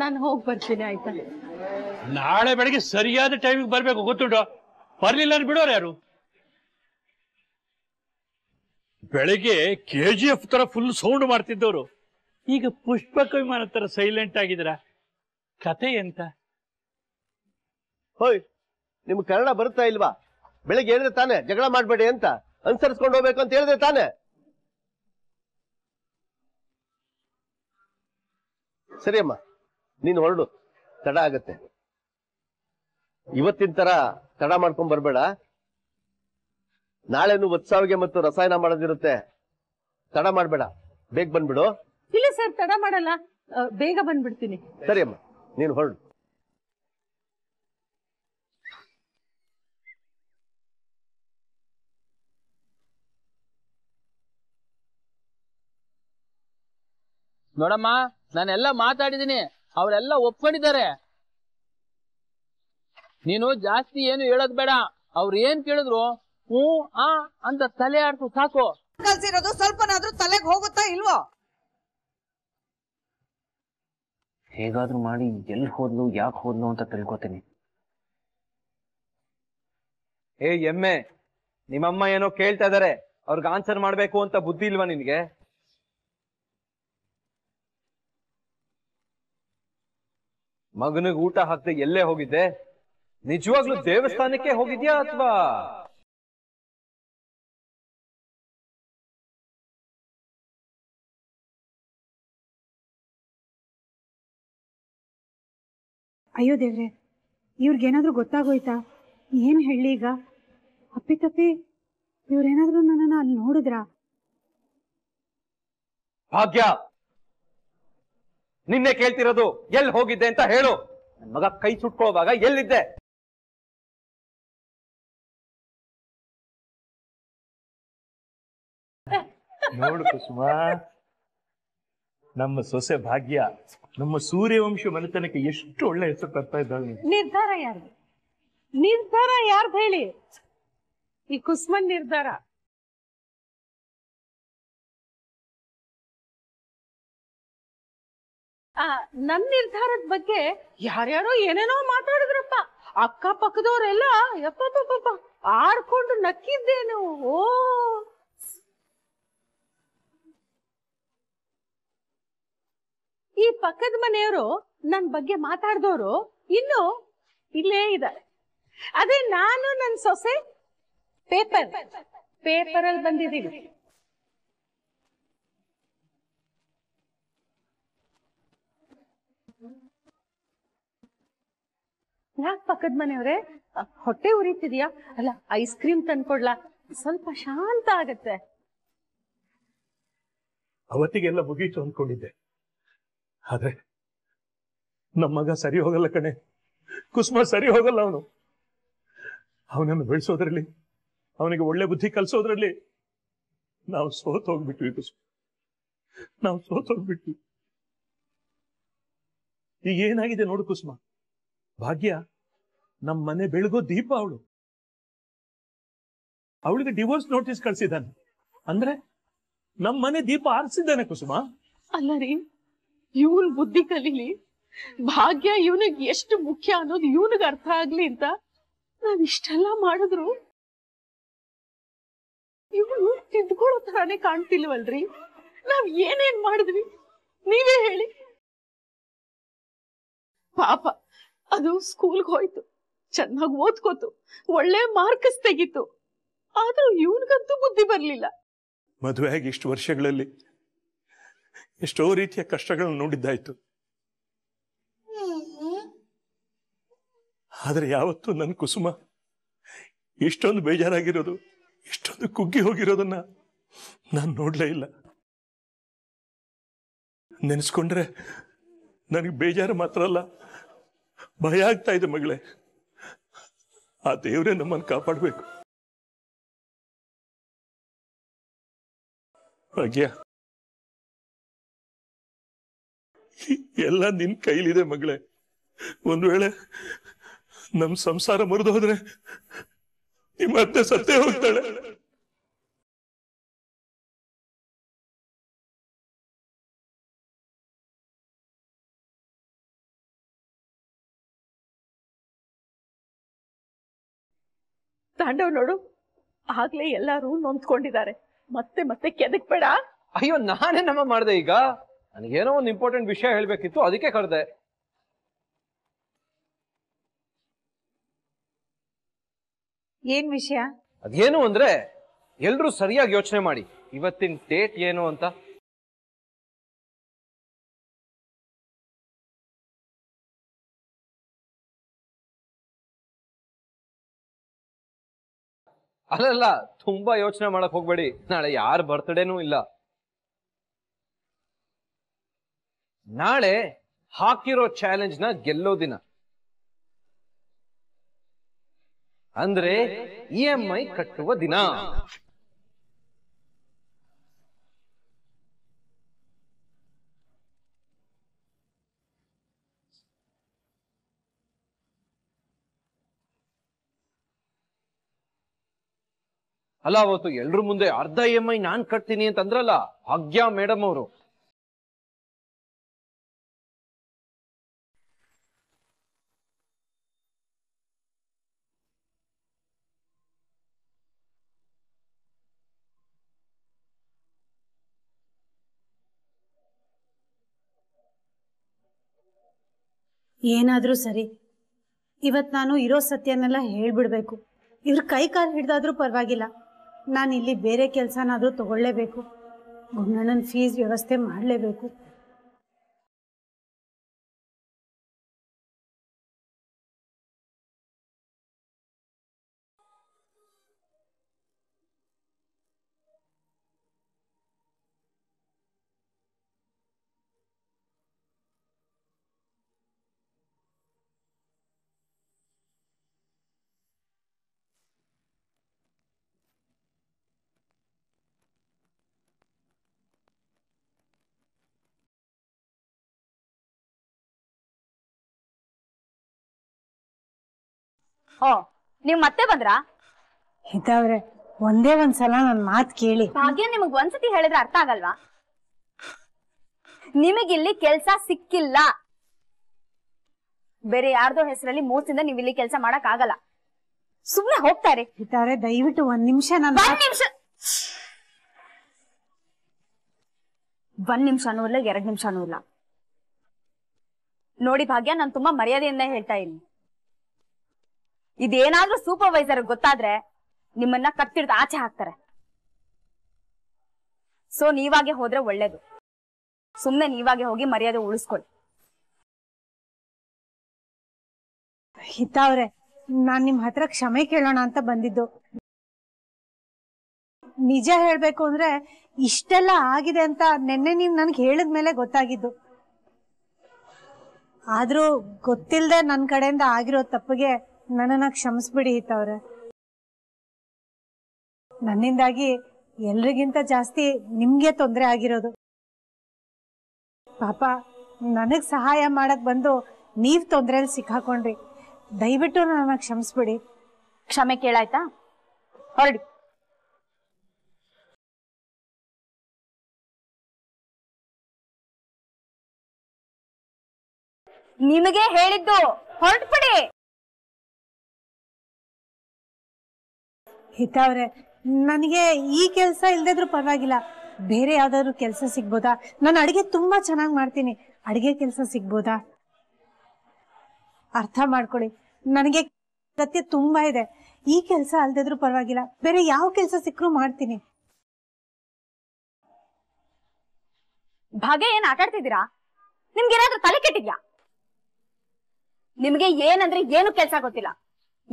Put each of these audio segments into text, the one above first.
ನಾನು ಹೋಗಿ ಬರ್ತೀನಿ ಆಯ್ತಾ ನಾಳೆ ಬೆಳಗ್ಗೆ ಸರಿಯಾದ ಟೈಮಿಗೆ ಬರ್ಬೇಕು ಗೊತ್ತುಂಟು ಬರ್ಲಿಲ್ಲ ಅಂದ್ರೆ ಬಿಡೋರು ಯಾರು ಬೆಳಿಗ್ಗೆ ಕೆ ಜಿ ಎಫ್ ತರ ಫುಲ್ ಸೌಂಡ್ ಮಾಡ್ತಿದ್ದವರು ಈಗ ಪುಷ್ಪಕ ವಿಮಾನ ತರ ಸೈಲೆಂಟ್ ಆಗಿದ್ರ ಕತೆ ಎಂತ ಹೋಯ್ ನಿಮ್ ಕನ್ನಡ ಬರುತ್ತಾ ಇಲ್ವಾ ಬೆಳಿಗ್ಗೆ ಹೇಳಿದ್ರೆ ತಾನೆ ಜಗಳ ಮಾಡಬೇಡಿ ಅಂತ ಅನುಸರಿಸ್ಕೊಂಡು ಹೋಗ್ಬೇಕು ಅಂತ ಹೇಳಿದ್ರೆ ತಾನೆ ಸರಿ ಅಮ್ಮ ನೀನು ಹೊರಡು ತಡ ಆಗತ್ತೆ ಇವತ್ತಿನ ತರ ತಡ ಮಾಡ್ಕೊಂಡ್ ಬರ್ಬೇಡ ನಾಳೆನು ಒತ್ಸಾವಿಗೆ ಮತ್ತು ರಸಾಯನ ಮಾಡೋದಿರುತ್ತೆ ತಡ ಮಾಡ್ಬೇಡ ಬೇಗ ಬಂದ್ಬಿಡು ಇಲ್ಲ ಸರ್ ತಡ ಮಾಡಲ್ಲ ಬೇಗ ಬಂದ್ಬಿಡ್ತೀನಿ ಅಮ್ಮ ನೀನು ಹೊರಡು ನೋಡಮ್ಮ ನಾನೆಲ್ಲ ಮಾತಾಡಿದೀನಿ ಅವರೆಲ್ಲ ಒಪ್ಕೊಂಡಿದ್ದಾರೆ ನೀನು ಜಾಸ್ತಿ ಏನು ಹೇಳೋದ್ ಬೇಡ ಅವ್ರು ಏನ್ ಕೇಳಿದ್ರು ಹ್ಞೂ ಆ ಅಂತ ತಲೆ ಆಡ್ತು ಸಾಕು ಕಲ್ಸಿರೋದು ಸ್ವಲ್ಪನಾದ್ರೂ ತಲೆಗೆ ಹೋಗುತ್ತಾ ಇಲ್ವೋ ಹೇಗಾದ್ರೂ ಮಾಡಿ ಎಲ್ಲಿ ಹೋದ್ಲು ಯಾಕೆ ಹೋದ್ಲು ಅಂತ ತಿಳ್ಕೊತೀನಿ ಏ ಎಮ್ಮೆ ನಿಮ್ಮಮ್ಮ ಏನೋ ಕೇಳ್ತಾ ಇದಾರೆ ಅವ್ರಿಗೆ ಆನ್ಸರ್ ಮಾಡ್ಬೇಕು ಅಂತ ಬುದ್ಧಿ ಇಲ್ವಾ ನಿನ್ಗೆ ಮಗನಿಗೆ ಊಟ ಹಾಕ್ದೆ ಎಲ್ಲೇ ಹೋಗಿದ್ದೆ ನಿಜವಾಗ್ಲೂ ದೇವಸ್ಥಾನಕ್ಕೆ ಹೋಗಿದ್ಯಾ ಅಥವಾ ಅಯ್ಯೋ ದೇವ್ರೆ ಇವ್ರಿಗೇನಾದ್ರೂ ಗೊತ್ತಾಗೋಯ್ತಾ ಏನ್ ಹೇಳಿ ಈಗ ಅಪ್ಪಿ ತಪ್ಪಿ ಇವ್ರೇನಾದ್ರೂ ನನ್ನನ್ನ ಅಲ್ಲಿ ನೋಡಿದ್ರಾ ಭಾಗ್ಯ ನಿನ್ನೆ ಕೇಳ್ತಿರೋದು ಎಲ್ಲಿ ಹೋಗಿದ್ದೆ ಅಂತ ಹೇಳು ನನ್ನ ಮಗ ಕೈ ಸುಟ್ಕೊಳ್ಳುವಾಗ ಎಲ್ಲಿದ್ದೆ ನೋಡು ಕುಸುಮಾ ನಮ್ಮ ಸೊಸೆ ಭಾಗ್ಯ ನಮ್ಮ ಸೂರ್ಯವಂಶ ಮನೆತನಕ್ಕೆ ಎಷ್ಟು ಒಳ್ಳೆ ಹೆಸರು ತರ್ತಾ ಇದ್ದಾಳೆ ನಿರ್ಧಾರ ಯಾರ್ದು ನಿರ್ಧಾರ ಯಾರ್ದು ಹೇಳಿ ಈ ಕುಸ್ಮ ನಿರ್ಧಾರ ಆ ನನ್ನ ನಿರ್ಧಾರದ ಬಗ್ಗೆ ಯಾರ್ಯಾರೋ ಏನೇನೋ ಮಾತಾಡಿದ್ರಪ್ಪ ಅಕ್ಕ ಪಕ್ಕದವ್ರೆಲ್ಲ ಆಡ್ಕೊಂಡು ನಕ್ಕಿದ್ದೇನು ಓ ಈ ಪಕ್ಕದ ಮನೆಯವರು ನನ್ ಬಗ್ಗೆ ಮಾತಾಡ್ದವರು ಇನ್ನು ಇಲ್ಲೇ ಇದ್ದಾರೆ ಅದೇ ನಾನು ನನ್ ಸೊಸೆ ಪೇಪರ್ ಪೇಪರ್ ಅಲ್ಲಿ ಬಂದಿದ್ದೀನಿ ಯಾಕೆ ಪಕ್ಕದ ಮನೆಯವ್ರೆ ಹೊಟ್ಟೆ ಉರಿತಿದ್ಯಾ ಅಲ್ಲ ಐಸ್ ಕ್ರೀಮ್ ತಂದ್ಕೊಡ್ಲಾ ಸ್ವಲ್ಪ ಶಾಂತ ಆಗತ್ತೆ ಅವತ್ತಿಗೆಲ್ಲ ಮುಗೀತು ಅಂದ್ಕೊಂಡಿದ್ದೆ ಆದ್ರೆ ನಮ್ಮಗ ಸರಿ ಹೋಗಲ್ಲ ಕಣೆ ಕುಸುಮ ಸರಿ ಹೋಗಲ್ಲ ಅವನು ಅವನನ್ನು ಬೆಳೆಸೋದ್ರಲ್ಲಿ ಅವನಿಗೆ ಒಳ್ಳೆ ಬುದ್ಧಿ ಕಲಿಸೋದ್ರಲ್ಲಿ ನಾವು ಸೋತ್ ಹೋಗ್ಬಿಟ್ವಿ ಕುಸುಮ ನಾವು ಸೋತ್ ಹೋಗ್ಬಿಟ್ವಿ ಈಗ ಏನಾಗಿದೆ ನೋಡು ಕುಸುಮ ಭಾಗ್ಯ ನಮ್ಮ ಮನೆ ಬೆಳಗೋ ದೀಪ ಅವಳು ಅವಳಿಗೆ ಡಿವೋರ್ಸ್ ನೋಟಿಸ್ ಕಳ್ಸಿದ್ದಾನೆ ಅಂದ್ರೆ ನಮ್ಮ ಮನೆ ದೀಪ ಆರಿಸಿದ್ದಾನೆ ಕುಸುಮ ಅಲ್ಲ ರೀ ಇವನ್ ಬುದ್ಧಿ ಕಲೀಲಿ ಭಾಗ್ಯ ಇವನಿಗೆ ಎಷ್ಟು ಮುಖ್ಯ ಅನ್ನೋದು ಇವನಿಗೆ ಅರ್ಥ ಆಗ್ಲಿ ಅಂತ ನಾವ್ ಇಷ್ಟೆಲ್ಲ ಮಾಡಿದ್ರು ಇವನು ತಿದ್ಕೊಳ್ಳೋ ತರಾನೇ ಕಾಣ್ತಿಲ್ವಲ್ರಿ ನಾವ್ ಏನೇನ್ ಮಾಡಿದ್ವಿ ನೀವೇ ಹೇಳಿ ಪಾಪ ಅದು ಸ್ಕೂಲ್ಗೆ ಹೋಯ್ತು ಚೆನ್ನಾಗಿ ಓದ್ಕೋತು ಒಳ್ಳೆ ಮಾರ್ಕ್ಸ್ ತೆಗಿತು ಆದ್ರೂ ಇವನ್ಗಂತೂ ಬುದ್ಧಿ ಬರ್ಲಿಲ್ಲ ಮದುವೆಯಾಗಿ ಇಷ್ಟು ವರ್ಷಗಳಲ್ಲಿ ಎಷ್ಟೋ ರೀತಿಯ ಕಷ್ಟಗಳನ್ನು ನೋಡಿದ್ದಾಯ್ತು ಆದ್ರೆ ಯಾವತ್ತೂ ನನ್ನ ಕುಸುಮ ಇಷ್ಟೊಂದು ಬೇಜಾರಾಗಿರೋದು ಇಷ್ಟೊಂದು ಕುಗ್ಗಿ ಹೋಗಿರೋದನ್ನ ನಾನು ನೋಡ್ಲೇ ಇಲ್ಲ ನೆನೆಸ್ಕೊಂಡ್ರೆ ನನಗೆ ಬೇಜಾರು ಮಾತ್ರ ಅಲ್ಲ ಭಯ ಆಗ್ತಾ ಇದೆ ಮಗಳೇ ಆ ದೇವರೇ ನಮ್ಮನ್ನು ಕಾಪಾಡಬೇಕು ಭಾಗ್ಯ ಎಲ್ಲ ನಿನ್ ಕೈಲಿದೆ ಮಗಳೇ ಒಂದ್ ವೇಳೆ ನಮ್ ಸಂಸಾರ ಮುರಿದು ಹೋದ್ರೆ ನಿಮ್ಮ ಅತ್ತೆ ಸತ್ತೇ ಹೋಗ್ತಾಳೆ ತಾಂಡವ್ ನೋಡು ಆಗ್ಲೇ ಎಲ್ಲರೂ ನೊಂದ್ಕೊಂಡಿದ್ದಾರೆ ಮತ್ತೆ ಮತ್ತೆ ಬೇಡ ಅಯ್ಯೋ ನಾನೇ ನಮ್ಮ ಮಾಡಿದೆ ಈಗ ಏನೋ ಒಂದು ಇಂಪಾರ್ಟೆಂಟ್ ವಿಷಯ ಹೇಳ್ಬೇಕಿತ್ತು ಅದಕ್ಕೆ ಕರೆದೆ ಏನ್ ವಿಷಯ ಅದೇನು ಅಂದ್ರೆ ಎಲ್ರು ಸರಿಯಾಗಿ ಯೋಚನೆ ಮಾಡಿ ಇವತ್ತಿನ ಡೇಟ್ ಏನು ಅಂತ ಅಲ್ಲಲ್ಲ ತುಂಬಾ ಯೋಚನೆ ಮಾಡಕ್ ಹೋಗ್ಬೇಡಿ ನಾಳೆ ಯಾರ ಬರ್ತ್ಡೇನೂ ಇಲ್ಲ ನಾಳೆ ಹಾಕಿರೋ ಚಾಲೆಂಜ್ ನ ಗೆಲ್ಲೋ ದಿನ ಅಂದ್ರೆ ಇ ಎಂ ಐ ಕಟ್ಟುವ ದಿನ ಅಲ್ಲ ಅವತ್ತು ಎಲ್ರ ಮುಂದೆ ಅರ್ಧ ಇ ಎಂ ಐ ನಾನ್ ಕಟ್ತೀನಿ ಅಂತಂದ್ರಲ್ಲ ಭಾಗ್ಯ ಮೇಡಮ್ ಅವರು ಏನಾದ್ರೂ ಸರಿ ಇವತ್ ನಾನು ಇರೋ ಸತ್ಯನೆಲ್ಲ ಹೇಳ್ಬಿಡ್ಬೇಕು ಇವ್ರ ಕೈ ಕಾಲು ಹಿಡ್ದಾದ್ರೂ ಪರವಾಗಿಲ್ಲ ನಾನು ಇಲ್ಲಿ ಬೇರೆ ಕೆಲಸನಾದರೂ ತಗೊಳ್ಳೇಬೇಕು ಗುಂಡಣ್ಣನ ಫೀಸ್ ವ್ಯವಸ್ಥೆ ಮಾಡಲೇಬೇಕು ಓ ನೀವ್ ಮತ್ತೆ ಬಂದ್ರಾ ಇದ್ದವ್ರೆ ಒಂದೇ ಒಂದ್ಸಲ ನನ್ ಮಾತ್ ಕೇಳಿ ಭಾಗ್ಯ ನಿಮಗ್ ಒಂದ್ಸತಿ ಹೇಳಿದ್ರೆ ಅರ್ಥ ಆಗಲ್ವಾ ನಿಮಗಿಲ್ಲಿ ಕೆಲ್ಸ ಸಿಕ್ಕಿಲ್ಲ ಬೇರೆ ಯಾರ್ದೋ ಹೆಸರಲ್ಲಿ ಮೋಸದಿಂದ ನೀವ್ ಇಲ್ಲಿ ಕೆಲ್ಸ ಮಾಡಕ್ ಆಗಲ್ಲ ಸುಮ್ನೆ ಹೋಗ್ತಾರೆ ಇದ್ದಾರೆ ದಯವಿಟ್ಟು ಒಂದ್ ನಿಮಿಷ ನನ್ ಒಂದ್ ನಿಮಿಷ ಒಂದ್ ನಿಮಿಷನೂ ಇಲ್ಲ ಎರಡ್ ನಿಮಿಷನೂ ಇಲ್ಲ ನೋಡಿ ಭಾಗ್ಯ ನಾನ್ ತುಂಬಾ ಮರ್ಯಾದೆಯಿಂದ ಹೇಳ್ತಾ ಇದ್ದೀನಿ ಇದೇನಾದ್ರೂ ಸೂಪರ್ವೈಸರ್ ಗೊತ್ತಾದ್ರೆ ನಿಮ್ಮನ್ನ ಕತ್ತಿಡ್ದು ಆಚೆ ಹಾಕ್ತಾರೆ ಸೊ ನೀವಾಗೆ ಹೋದ್ರೆ ಒಳ್ಳೇದು ಸುಮ್ನೆ ನೀವಾಗೆ ಹೋಗಿ ಮರ್ಯಾದೆ ಉಳಿಸ್ಕೊಳ್ಳಿ ಹಿತಾವ್ರೆ ಅವ್ರೆ ನಾನ್ ನಿಮ್ ಹತ್ರ ಕ್ಷಮೆ ಕೇಳೋಣ ಅಂತ ಬಂದಿದ್ದು ನಿಜ ಹೇಳ್ಬೇಕು ಅಂದ್ರೆ ಇಷ್ಟೆಲ್ಲ ಆಗಿದೆ ಅಂತ ನಿನ್ನೆ ನೀನ್ ನನ್ಗೆ ಹೇಳಿದ್ಮೇಲೆ ಗೊತ್ತಾಗಿದ್ದು ಆದ್ರೂ ಗೊತ್ತಿಲ್ಲದೆ ನನ್ ಕಡೆಯಿಂದ ಆಗಿರೋ ತಪ್ಪಿಗೆ ನನ್ನ ಕ್ಷಮಿಸ್ಬಿಡಿ ಹಿತವ್ರೆ ನನ್ನಿಂದಾಗಿ ಎಲ್ರಿಗಿಂತ ಜಾಸ್ತಿ ನಿಮ್ಗೆ ತೊಂದರೆ ಆಗಿರೋದು ಪಾಪ ನನಗ್ ಸಹಾಯ ಮಾಡಕ್ ಬಂದು ನೀವ್ ತೊಂದ್ರೆಯಲ್ಲಿ ಸಿಕ್ಕಾಕೊಂಡ್ರಿ ದಯವಿಟ್ಟು ನನ್ನ ಕ್ಷಮಿಸ್ಬಿಡಿ ಕ್ಷಮೆ ಕೇಳಾಯ್ತಾ ಹೊರಡಿ ನಿಮಗೆ ಹೇಳಿದ್ದು ಹೊರಟ್ಬಿಡಿ ಹಿತಾವ್ರೆ ನನಗೆ ಈ ಕೆಲಸ ಇಲ್ದಿದ್ರು ಪರವಾಗಿಲ್ಲ ಬೇರೆ ಯಾವ್ದಾದ್ರು ಕೆಲಸ ಸಿಗ್ಬೋದಾ ನಾನು ಅಡಿಗೆ ತುಂಬಾ ಚೆನ್ನಾಗಿ ಮಾಡ್ತೀನಿ ಅಡಿಗೆ ಕೆಲಸ ಸಿಗ್ಬೋದಾ ಅರ್ಥ ಮಾಡ್ಕೊಳ್ಳಿ ನನಗೆ ಅಗತ್ಯ ತುಂಬಾ ಇದೆ ಈ ಕೆಲಸ ಅಲ್ದಿದ್ರು ಪರವಾಗಿಲ್ಲ ಬೇರೆ ಯಾವ ಕೆಲಸ ಸಿಕ್ಕರೂ ಮಾಡ್ತೀನಿ ಭಾಗ್ಯ ಏನ್ ಆಟಾಡ್ತಿದ್ದೀರಾ ನಿಮ್ಗೆ ಏನಾದ್ರೂ ತಲೆ ಕೆಟ್ಟಿದ್ಯಾ ನಿಮ್ಗೆ ಏನಂದ್ರೆ ಏನು ಕೆಲಸ ಗೊತ್ತಿಲ್ಲ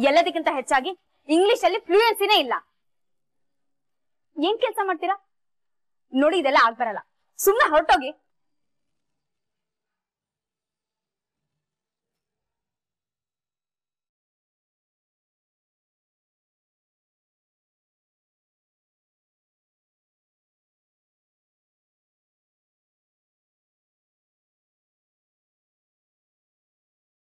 ಎಲ್ಲದಕ್ಕಿಂತ ಹೆಚ್ಚಾಗಿ ಇಂಗ್ಲಿಷ್ ಅಲ್ಲಿ ಫ್ಲೂಯೆನ್ಸಿನೇ ಇಲ್ಲ ಏನ್ ಕೆಲಸ ಮಾಡ್ತೀರಾ ನೋಡಿ ಇದೆಲ್ಲ ಆಗ್ ಸುಮ್ನೆ ಹೊರಟೋಗಿ